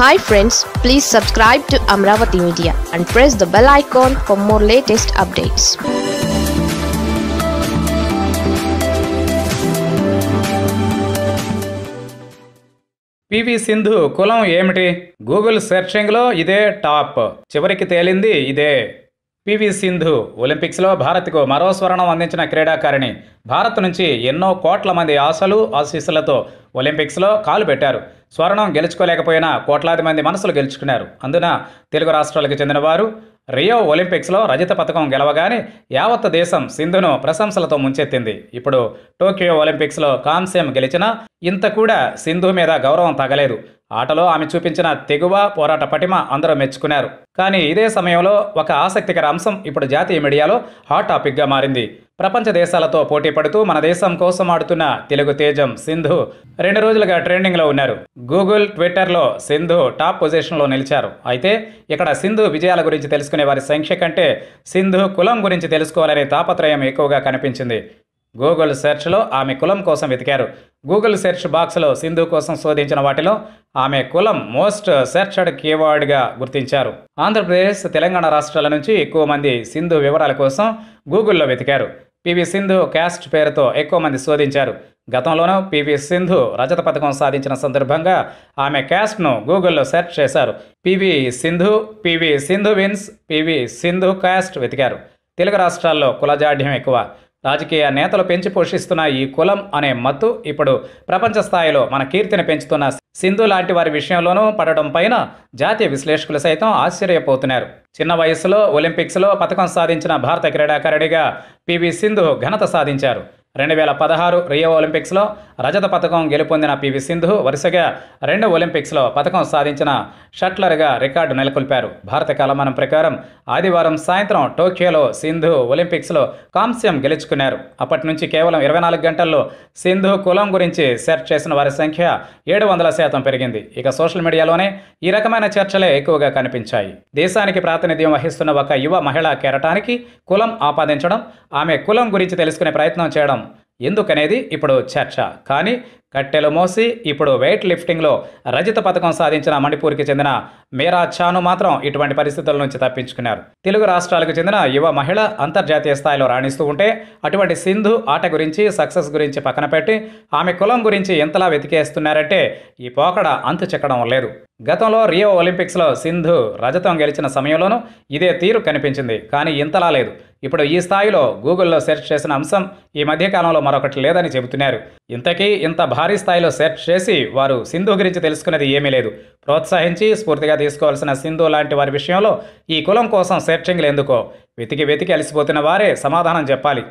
hi friends please subscribe to Amaravati media and press the bell icon for more latest updates PV Sindhu కులం ఏమిటి Google సెర్చింగ్లో ఇదే top చివరికి తేలింది ఇదే పివి సింధు ఒలింపిక్స్లో భారత్కు మరో స్వర్ణం అందించిన క్రీడాకారిణి భారత్ నుంచి ఎన్నో కోట్ల మంది ఆశలు ఆశీస్సులతో ఒలింపిక్స్లో కాలు పెట్టారు స్వర్ణం గెలుచుకోలేకపోయినా కోట్లాది మంది మనసులు గెలుచుకున్నారు అందున తెలుగు రాష్ట్రాలకు చెందినవారు రియో ఒలింపిక్స్లో రజత పథకం గెలవగానే యావత్ దేశం సింధును ప్రశంసలతో ముంచెత్తింది ఇప్పుడు టోక్యో ఒలింపిక్స్లో కాంస్యం గెలిచినా ఇంత కూడా సింధు మీద గౌరవం తగలేదు ఆటలో ఆమె చూపించిన తెగువ పోరాట పటిమ అందరూ మెచ్చుకున్నారు కానీ ఇదే సమయంలో ఒక ఆసక్తికర అంశం ఇప్పుడు జాతీయ మీడియాలో హాట్ టాపిక్గా మారింది ప్రపంచ దేశాలతో పోటీ పడుతూ మన దేశం కోసం ఆడుతున్న తెలుగు తేజం సింధు రెండు రోజులుగా ట్రెండింగ్లో ఉన్నారు గూగుల్ ట్విట్టర్లో సింధు టాప్ పొజిషన్లో నిలిచారు అయితే ఇక్కడ సింధు విజయాల గురించి తెలుసుకునే వారి సంఖ్య కంటే సింధు కులం గురించి తెలుసుకోవాలనే తాపత్రయం ఎక్కువగా కనిపించింది గూగుల్ సెర్చ్లో ఆమె కులం కోసం వెతికారు గూగుల్ సెర్చ్ బాక్స్లో సింధు కోసం శోధించిన వాటిలో ఆమె కులం మోస్ట్ సెర్చ్డ్ కీవర్డ్గా గుర్తించారు ఆంధ్రప్రదేశ్ తెలంగాణ రాష్ట్రాల నుంచి ఎక్కువ మంది సింధు వివరాల కోసం గూగుల్లో వెతికారు పివి సింధు క్యాస్ట్ పేరుతో ఎక్కువ మంది శోధించారు గతంలోనూ పివి సింధు రజత పథకం సాధించిన సందర్భంగా ఆమె క్యాస్ట్ను గూగుల్లో సెర్చ్ చేశారు PV Sindhu PV Sindhu wins PV Sindhu caste వెతికారు తెలుగు రాష్ట్రాల్లో కులజాఢ్యం ఎక్కువ రాజకీయ నేతలు పెంచి పోషిస్తున్న ఈ కులం అనే మత్తు ఇప్పుడు ప్రపంచ స్థాయిలో మన కీర్తిని పెంచుతున్న సింధు లాంటి వారి విషయంలోనూ పడడం పైన జాతీయ విశ్లేషకులు సైతం ఆశ్చర్యపోతున్నారు చిన్న వయసులో ఒలింపిక్స్లో పథకం సాధించిన భారత క్రీడాకారిణిగా పివి సింధు ఘనత సాధించారు రెండు వేల పదహారు రియో ఒలింపిక్స్లో రజత పథకం గెలుపొందిన పివి సింధు వరుసగా రెండు ఒలింపిక్స్లో పథకం సాధించిన షట్లర్గా రికార్డు నెలకొల్పారు భారత కాలమానం ప్రకారం ఆదివారం సాయంత్రం టోక్యోలో సింధు ఒలింపిక్స్లో కాంస్యం గెలుచుకున్నారు అప్పటి నుంచి కేవలం ఇరవై నాలుగు గంటల్లో సింధు కులం గురించి సెర్చ్ చేసిన వారి సంఖ్య ఏడు వందల శాతం పెరిగింది ఇక సోషల్ మీడియాలోనే ఈ రకమైన చర్చలే ఎక్కువగా కనిపించాయి దేశానికి ప్రాతినిధ్యం వహిస్తున్న ఒక యువ మహిళా కెరటానికి కులం ఆపాదించడం ఆమె కులం గురించి తెలుసుకునే ప్రయత్నం చేయడం ఎందుకనేది ఇప్పుడు చర్చ కానీ కట్టెలు మోసి ఇప్పుడు వెయిట్ లిఫ్టింగ్లో రజత పథకం సాధించిన మణిపూర్కి చెందిన మీరా చాను మాత్రం ఇటువంటి పరిస్థితుల నుంచి తప్పించుకున్నారు తెలుగు రాష్ట్రాలకు చెందిన యువ మహిళ అంతర్జాతీయ స్థాయిలో రాణిస్తూ ఉంటే అటువంటి సింధు ఆట గురించి సక్సెస్ గురించి పక్కన పెట్టి ఆమె కులం గురించి ఎంతలా వెతికేస్తున్నారంటే ఈ పోకడ అంతు చెక్కడం లేదు గతంలో రియో ఒలింపిక్స్లో సింధు రజతం గెలిచిన సమయంలోనూ ఇదే తీరు కనిపించింది కానీ ఇంతలా లేదు ఇప్పుడు ఈ స్థాయిలో గూగుల్లో సెర్చ్ చేసిన అంశం ఈ మధ్యకాలంలో మరొకటి లేదని చెబుతున్నారు ఇంతకీ ఇంత భారీ స్థాయిలో సెర్చ్ చేసి వారు సింధు గురించి తెలుసుకునేది ఏమీ లేదు ప్రోత్సహించి స్ఫూర్తిగా తీసుకోవాల్సిన సింధు లాంటి వారి విషయంలో ఈ కులం కోసం సెర్చింగ్లు ఎందుకో వెతికి వెతికి అలసిపోతున్న వారే సమాధానం చెప్పాలి